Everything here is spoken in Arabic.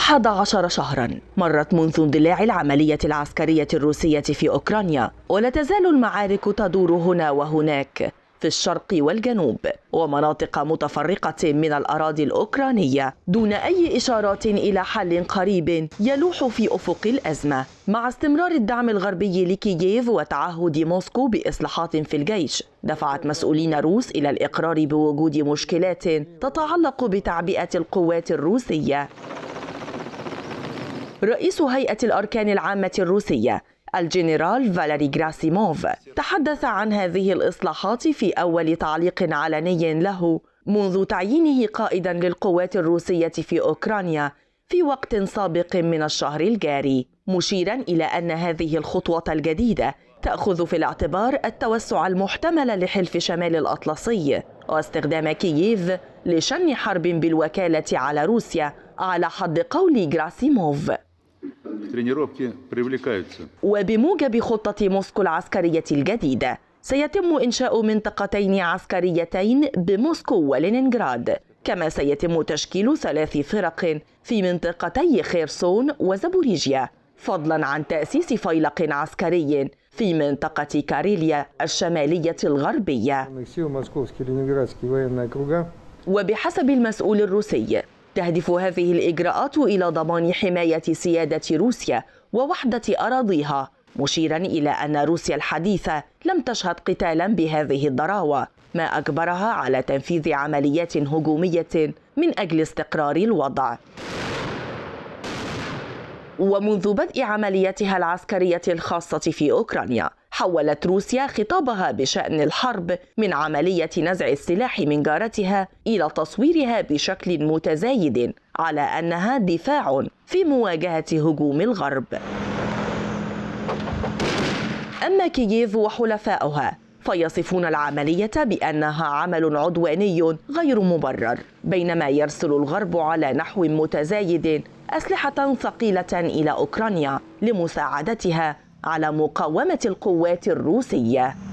أحد عشر شهرا مرت منذ اندلاع العملية العسكرية الروسية في أوكرانيا ولا تزال المعارك تدور هنا وهناك في الشرق والجنوب ومناطق متفرقة من الأراضي الأوكرانية دون أي إشارات إلى حل قريب يلوح في أفق الأزمة مع استمرار الدعم الغربي لكييف وتعهد موسكو بإصلاحات في الجيش دفعت مسؤولين روس إلى الإقرار بوجود مشكلات تتعلق بتعبئة القوات الروسية رئيس هيئة الأركان العامة الروسية الجنرال فاليري غراسيموف تحدث عن هذه الإصلاحات في أول تعليق علني له منذ تعيينه قائدا للقوات الروسية في أوكرانيا في وقت سابق من الشهر الجاري مشيرا إلى أن هذه الخطوة الجديدة تأخذ في الاعتبار التوسع المحتمل لحلف شمال الأطلسي واستخدام كييف لشن حرب بالوكالة على روسيا على حد قول غراسيموف وبموجب خطة موسكو العسكرية الجديدة سيتم إنشاء منطقتين عسكريتين بموسكو ولينينغراد كما سيتم تشكيل ثلاث فرق في منطقتي خيرسون وزابوريجيا فضلا عن تأسيس فيلق عسكري في منطقة كاريليا الشمالية الغربية وبحسب المسؤول الروسي تهدف هذه الإجراءات إلى ضمان حماية سيادة روسيا ووحدة أراضيها مشيرا إلى أن روسيا الحديثة لم تشهد قتالا بهذه الضراوة ما أجبرها على تنفيذ عمليات هجومية من أجل استقرار الوضع ومنذ بدء عملياتها العسكرية الخاصة في أوكرانيا حولت روسيا خطابها بشأن الحرب من عملية نزع السلاح من جارتها إلى تصويرها بشكل متزايد على أنها دفاع في مواجهة هجوم الغرب. أما كييف وحلفاؤها فيصفون العملية بأنها عمل عدواني غير مبرر بينما يرسل الغرب على نحو متزايد أسلحة ثقيلة إلى أوكرانيا لمساعدتها على مقاومة القوات الروسية